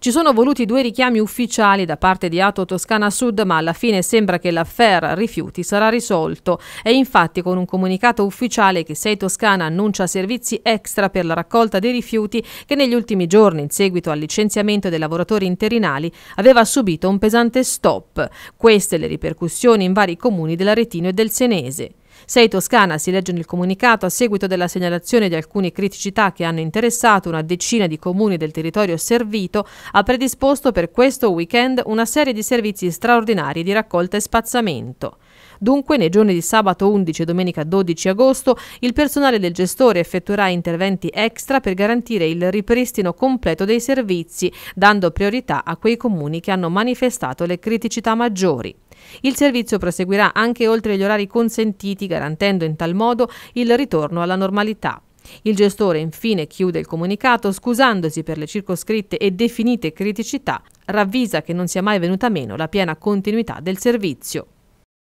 Ci sono voluti due richiami ufficiali da parte di Ato Toscana Sud, ma alla fine sembra che l'affair rifiuti sarà risolto. È infatti con un comunicato ufficiale che Sei Toscana annuncia servizi extra per la raccolta dei rifiuti che negli ultimi giorni, in seguito al licenziamento dei lavoratori interinali, aveva subito un pesante stop. Queste le ripercussioni in vari comuni dell'Aretino e del Senese. Sei Toscana, si legge nel comunicato, a seguito della segnalazione di alcune criticità che hanno interessato una decina di comuni del territorio servito, ha predisposto per questo weekend una serie di servizi straordinari di raccolta e spazzamento. Dunque, nei giorni di sabato 11 e domenica 12 agosto, il personale del gestore effettuerà interventi extra per garantire il ripristino completo dei servizi, dando priorità a quei comuni che hanno manifestato le criticità maggiori. Il servizio proseguirà anche oltre gli orari consentiti, garantendo in tal modo il ritorno alla normalità. Il gestore infine chiude il comunicato scusandosi per le circoscritte e definite criticità, ravvisa che non sia mai venuta meno la piena continuità del servizio.